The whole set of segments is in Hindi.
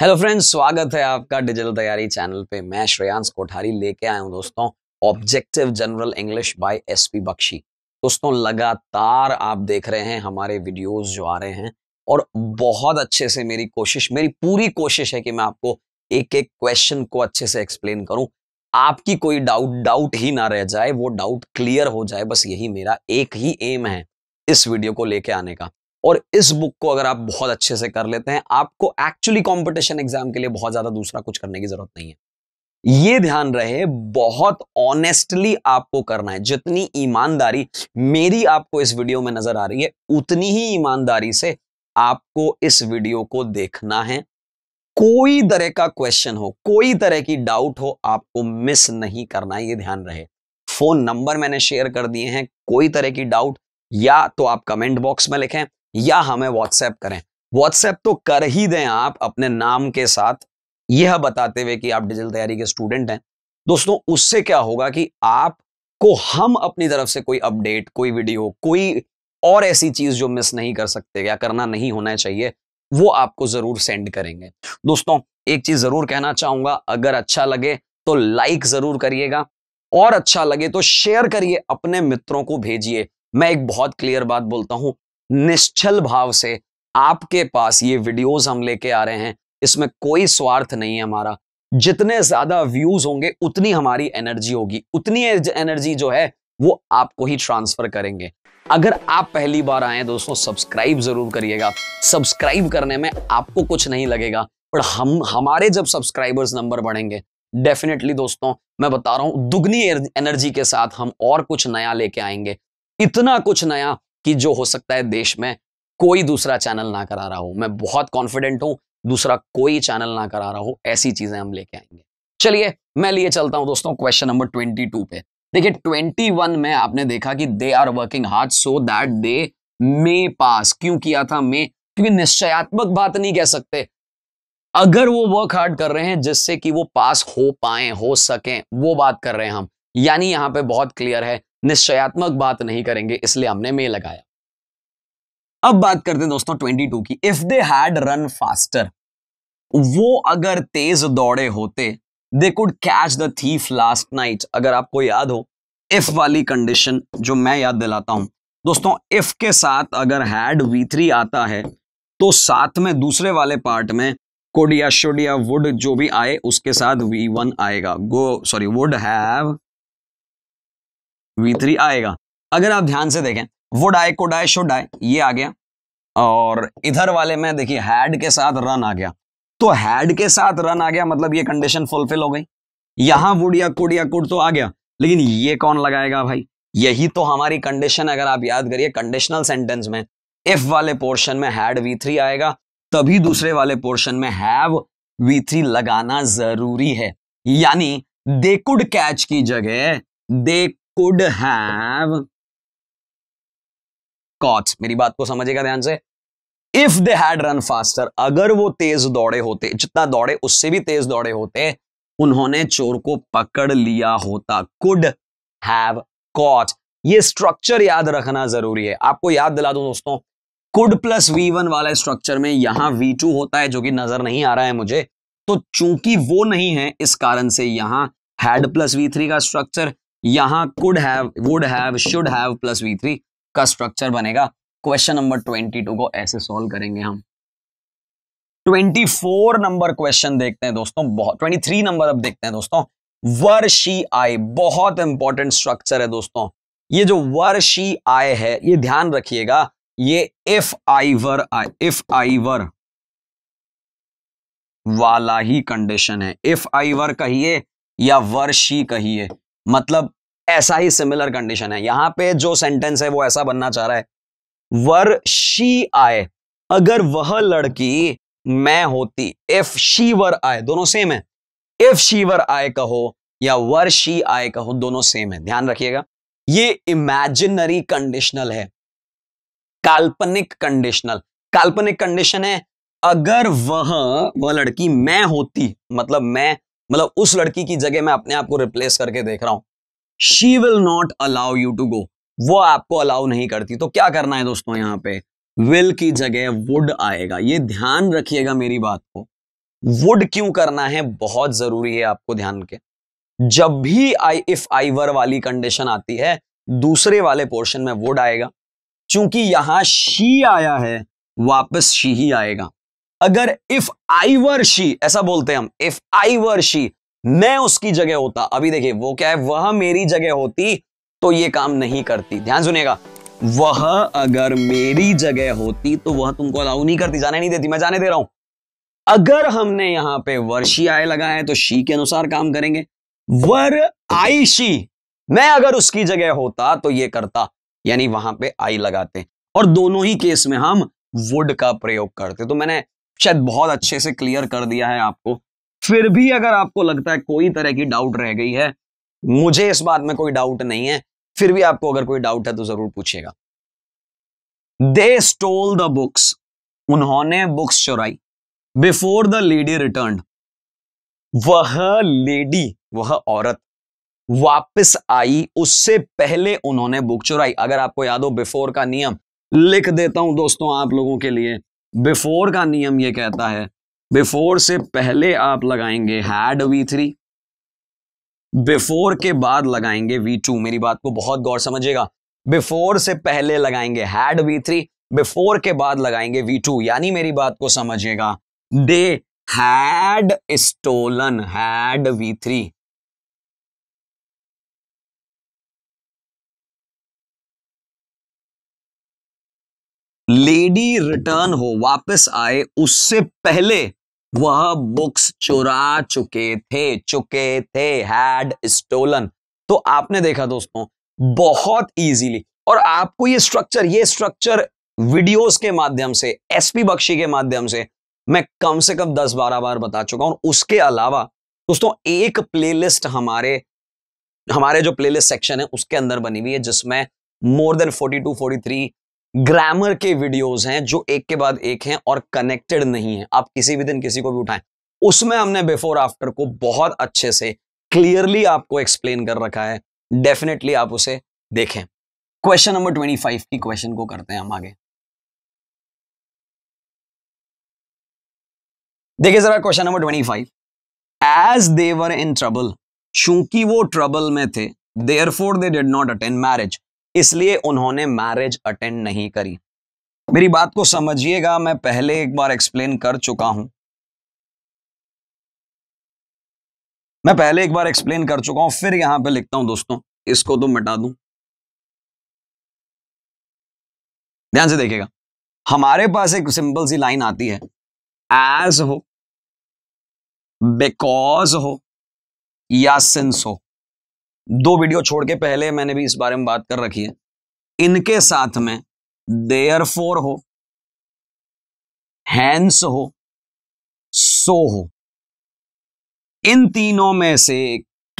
हेलो फ्रेंड्स स्वागत है आपका डिजिटल तैयारी चैनल पे मैं श्रेयांश कोठारी लेके आया हूँ दोस्तों objective general English by SP Bakshi दोस्तों लगातार आप देख रहे हैं हमारे वीडियोस जो आ रहे हैं और बहुत अच्छे से मेरी कोशिश मेरी पूरी कोशिश है कि मैं आपको एक एक क्वेश्चन को अच्छे से एक्सप्लेन करूँ आपकी कोई डाउट डाउट ही ना रह जाए वो डाउट क्लियर हो जाए बस यही मेरा एक ही एम है इस वीडियो को लेके आने का और इस बुक को अगर आप बहुत अच्छे से कर लेते हैं आपको एक्चुअली कंपटीशन एग्जाम के लिए बहुत ज्यादा दूसरा कुछ करने की जरूरत नहीं है ये ध्यान रहे बहुत ऑनेस्टली आपको करना है जितनी ईमानदारी मेरी आपको इस वीडियो में नजर आ रही है उतनी ही ईमानदारी से आपको इस वीडियो को देखना है कोई तरह का क्वेश्चन हो कोई तरह की डाउट हो आपको मिस नहीं करना ये ध्यान रहे फोन नंबर मैंने शेयर कर दिए हैं कोई तरह की डाउट या तो आप कमेंट बॉक्स में लिखें या हमें व्हाट्सएप करें व्हाट्सएप तो कर ही दें आप अपने नाम के साथ यह बताते हुए कि आप डिजिटल तैयारी के स्टूडेंट हैं दोस्तों उससे क्या होगा कि आपको हम अपनी तरफ से कोई अपडेट कोई वीडियो कोई और ऐसी चीज जो मिस नहीं कर सकते या करना नहीं होना चाहिए वो आपको जरूर सेंड करेंगे दोस्तों एक चीज जरूर कहना चाहूंगा अगर अच्छा लगे तो लाइक जरूर करिएगा और अच्छा लगे तो शेयर करिए अपने मित्रों को भेजिए मैं एक बहुत क्लियर बात बोलता हूं निश्चल भाव से आपके पास ये वीडियोस हम लेके आ रहे हैं इसमें कोई स्वार्थ नहीं है हमारा जितने ज्यादा व्यूज होंगे उतनी हमारी एनर्जी होगी उतनी एनर्जी जो है वो आपको ही ट्रांसफर करेंगे अगर आप पहली बार आए दोस्तों सब्सक्राइब जरूर करिएगा सब्सक्राइब करने में आपको कुछ नहीं लगेगा पर हम हमारे जब सब्सक्राइबर्स नंबर बढ़ेंगे डेफिनेटली दोस्तों मैं बता रहा हूं दुगनी एनर्जी के साथ हम और कुछ नया लेके आएंगे इतना कुछ नया कि जो हो सकता है देश में कोई दूसरा चैनल ना करा रहा हो मैं बहुत कॉन्फिडेंट हूं दूसरा कोई चैनल ना करा रहा हो ऐसी चीजें हम लेके आएंगे चलिए मैं लिए चलता हूं दोस्तों क्वेश्चन नंबर ट्वेंटी टू पे देखिए ट्वेंटी वन में आपने देखा कि they are working hard so that they may pass क्यों किया था मे क्योंकि निश्चयात्मक बात नहीं कह सकते अगर वो वर्क हार्ड कर रहे हैं जिससे कि वो पास हो पाए हो सके वो बात कर रहे हैं हम यानी यहाँ पे बहुत क्लियर है निश्चयात्मक बात नहीं करेंगे इसलिए हमने मे लगाया अब बात करते हैं दोस्तों 22 की if they had run faster वो अगर तेज दौड़े होते they could catch the thief last night अगर आपको याद हो इफ वाली कंडीशन जो मैं याद दिलाता हूं दोस्तों इफ के साथ अगर हैड वी थ्री आता है तो साथ में दूसरे वाले पार्ट में कोडिया शोडिया वुड जो भी आए उसके साथ वी वन आएगा गो सॉरी वुड हैव V3 आएगा अगर आप ध्यान से देखें वो आए को आए शो आए ये आ गया और इधर वाले में देखिए हैड के साथ रन आ गया तो हैड के साथ रन आ गया मतलब ये कंडीशन फुलफिल हो गई यहां वुड या कुड या कुड तो आ गया लेकिन ये कौन लगाएगा भाई यही तो हमारी कंडीशन अगर आप याद करिए कंडीशनल सेंटेंस में इफ वाले पोर्शन में हैड वी थ्री आएगा तभी दूसरे वाले पोर्शन में हैव वी थ्री लगाना जरूरी है यानी दे कुड कैच की जगह दे कुड हैव कॉट मेरी बात को समझेगा ध्यान से if they had run faster अगर वो तेज दौड़े होते जितना दौड़े उससे भी तेज दौड़े होते उन्होंने चोर को पकड़ लिया होता कुड हैव कॉट ये स्ट्रक्चर याद रखना जरूरी है आपको याद दिला दूं दोस्तों कुड प्लस वी वन वाला स्ट्रक्चर में यहां वी टू होता है जो कि नजर नहीं आ रहा है मुझे तो चूंकि वो नहीं है इस कारण से यहां हैड प्लस वी थ्री का स्ट्रक्चर यहां could have would have should have plus V three का स्ट्रक्चर बनेगा क्वेश्चन नंबर ट्वेंटी टू को ऐसे सॉल्व करेंगे हम ट्वेंटी फोर नंबर क्वेश्चन देखते हैं दोस्तों बहुत ट्वेंटी थ्री नंबर अब देखते हैं दोस्तों वर शी आई बहुत इंपॉर्टेंट स्ट्रक्चर है दोस्तों ये जो वर शी आई है ये ध्यान रखिएगा ये if I were I if I वर वाला ही कंडीशन है इफ आई वर कहिए या वर शी कहिए मतलब ऐसा ही सिमिलर कंडीशन है यहां पे जो सेंटेंस है वो ऐसा बनना चाह रहा है वर शी आए अगर वह लड़की मैं होती इफ शी वर आए दोनों सेम है इफ शी वर आए कहो या वर शी आए कहो दोनों सेम है ध्यान रखिएगा ये इमेजिनरी कंडीशनल है काल्पनिक कंडीशनल काल्पनिक कंडीशन है अगर वह वह लड़की मैं होती मतलब मैं मतलब उस लड़की की जगह मैं अपने आप को रिप्लेस करके देख रहा हूं she will not allow you to go वो आपको अलाउ नहीं करती तो क्या करना है दोस्तों यहाँ पे विल की जगह वुड आएगा ये ध्यान रखिएगा मेरी बात को वुड क्यों करना है बहुत जरूरी है आपको ध्यान के जब भी आई इफ आईवर वाली कंडीशन आती है दूसरे वाले पोर्शन में वुड आएगा क्योंकि यहां शी आया है वापस शी ही आएगा अगर इफ आई वर शी ऐसा बोलते हैं हम इफ आई वर शी मैं उसकी जगह होता अभी देखिए वो क्या है वह मेरी जगह होती तो ये काम नहीं करती ध्यान सुनेगा वह अगर मेरी जगह होती तो वह तुमको अलाउ नहीं करती जाने नहीं देती मैं जाने दे रहा हूं अगर हमने यहां पे वर्षी आय लगाए तो शी के अनुसार काम करेंगे वर आई शी मैं अगर उसकी जगह होता तो ये करता यानी वहां पे आई लगाते और दोनों ही केस में हम वुड का प्रयोग करते तो मैंने शायद बहुत अच्छे से क्लियर कर दिया है आपको फिर भी अगर आपको लगता है कोई तरह की डाउट रह गई है मुझे इस बात में कोई डाउट नहीं है फिर भी आपको अगर कोई डाउट है तो जरूर पूछेगा दे स्टोल द बुक्स उन्होंने बुक्स चुराई बिफोर द लेडी रिटर्न वह लेडी वह औरत वापस आई उससे पहले उन्होंने बुक चुराई अगर आपको याद हो बिफोर का नियम लिख देता हूं दोस्तों आप लोगों के लिए बिफोर का नियम ये कहता है बिफोर से पहले आप लगाएंगे हैड वी थ्री बिफोर के बाद लगाएंगे वी टू मेरी बात को बहुत गौर समझिएगा बिफोर से पहले लगाएंगे हैड वी थ्री बिफोर के बाद लगाएंगे वी टू यानी मेरी बात को समझिएगा they had stolen had V three ली ईडी रिटर्न हो वापस आए उससे पहले वह बुक्स चुरा चुके थे चुके थे हैड स्टोलन तो आपने देखा दोस्तों बहुत इजीली और आपको ये स्ट्रक्चर ये स्ट्रक्चर वीडियोस के माध्यम से एसपी बख्शी के माध्यम से मैं कम से कम 10-12 बार बता चुका हूं उसके अलावा दोस्तों एक प्लेलिस्ट हमारे हमारे जो प्लेलिस्ट सेक्शन है उसके अंदर बनी हुई है जिसमें मोर देन 42 43 ग्रामर के वीडियोस हैं जो एक के बाद एक हैं और कनेक्टेड नहीं है आप किसी भी दिन किसी को भी उठाएं उसमें हमने बिफोर आफ्टर को बहुत अच्छे से क्लियरली आपको एक्सप्लेन कर रखा है डेफिनेटली आप उसे देखें क्वेश्चन नंबर ट्वेंटी फाइव की क्वेश्चन को करते हैं हम आगे देखिए जरा question number twenty five as they were in trouble चूंकि वो ट्रबल में थे therefore they did not attend marriage इसलिए उन्होंने मैरिज अटेंड नहीं करी मेरी बात को समझिएगा मैं पहले एक बार एक्सप्लेन कर चुका हूं मैं पहले एक बार एक्सप्लेन कर चुका हूं फिर यहां पे लिखता हूं दोस्तों इसको तो मिटा दूं ध्यान से देखिएगा हमारे पास एक सिंपल सी लाइन आती है एज हो बिकॉज हो या सिंस हो दो वीडियो छोड़ के पहले मैंने भी इस बारे में बात कर रखी है इनके साथ में देयर फोर हो हैंस हो सो हो इन तीनों में से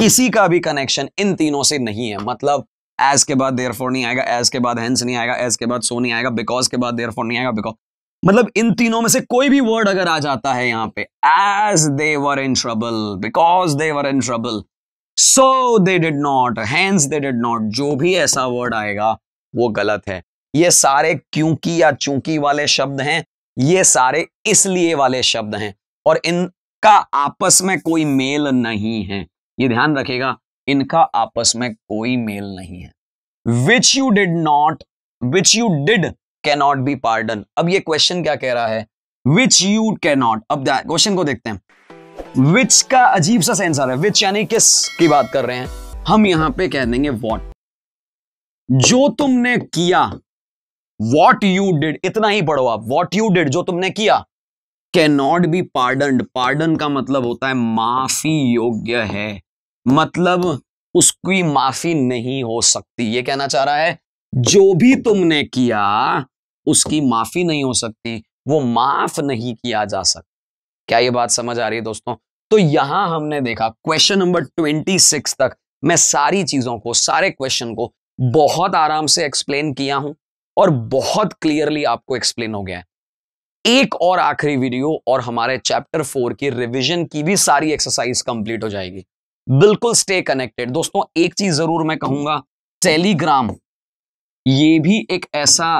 किसी का भी कनेक्शन इन तीनों से नहीं है मतलब एज के बाद देयर फोर नहीं आएगा एज के बाद हैंस नहीं आएगा एज के बाद सो नहीं आएगा बिकॉज के बाद देयर फोर नहीं आएगा बिकॉज मतलब इन तीनों में से कोई भी वर्ड अगर आ जाता है यहां पे as they were in trouble because they were in trouble so they did not hence they did not जो भी ऐसा वर्ड आएगा वो गलत है ये सारे क्योंकि या चूंकि वाले शब्द हैं ये सारे इसलिए वाले शब्द हैं और इनका आपस में कोई मेल नहीं है ये ध्यान रखेगा इनका आपस में कोई मेल नहीं है which you did not which you did cannot be pardon अब ये क्वेश्चन क्या कह रहा है विच यू कैनॉट अब क्वेश्चन को देखते हैं विच का अजीब सा सेंस आ रहा है विच यानी किस की बात कर रहे हैं हम यहां पे कह देंगे वॉट जो तुमने किया वॉट यू डिड इतना ही पढ़ो आप वॉट यू डिड जो तुमने किया can not be pardon pardon का मतलब होता है माफी योग्य है मतलब उसकी माफी नहीं हो सकती ये कहना चाह रहा है जो भी तुमने किया उसकी माफी नहीं हो सकती वो माफ नहीं किया जा सकता क्या ये बात समझ आ रही है दोस्तों तो यहां हमने देखा क्वेश्चन नंबर ट्वेंटी सिक्स तक मैं सारी चीजों को सारे क्वेश्चन को बहुत आराम से एक्सप्लेन किया हूं और बहुत क्लियरली आपको एक्सप्लेन हो गया है एक और आखिरी वीडियो और हमारे चैप्टर फोर की रिवीजन की भी सारी एक्सरसाइज कंप्लीट हो जाएगी बिल्कुल स्टे कनेक्टेड दोस्तों एक चीज जरूर मैं कहूंगा टेलीग्राम ये भी एक ऐसा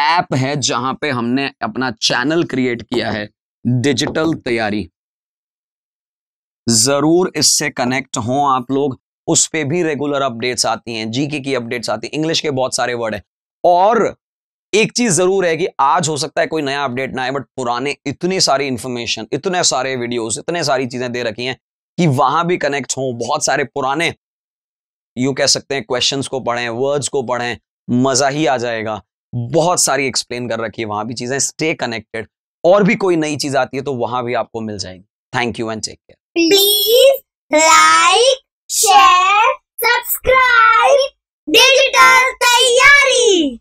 ऐप है जहां पे हमने अपना चैनल क्रिएट किया है डिजिटल तैयारी जरूर इससे कनेक्ट हो आप लोग उस पर भी रेगुलर अपडेट्स आती हैं जीके की अपडेट्स आती हैं इंग्लिश के बहुत सारे वर्ड हैं और एक चीज जरूर है कि आज हो सकता है कोई नया अपडेट ना आए बट पुराने इतने सारी इंफॉर्मेशन इतने सारे वीडियोस इतने सारी चीजें दे रखी हैं कि वहां भी कनेक्ट हो बहुत सारे पुराने यू कह सकते हैं क्वेश्चंस को पढ़ें वर्ड्स को पढ़ें मजा ही आ जाएगा बहुत सारी एक्सप्लेन कर रखी है वहां भी चीजें स्टे कनेक्टेड और भी कोई नई चीज आती है तो वहां भी आपको मिल जाएगी thank you and take care please like share subscribe digital तैयारी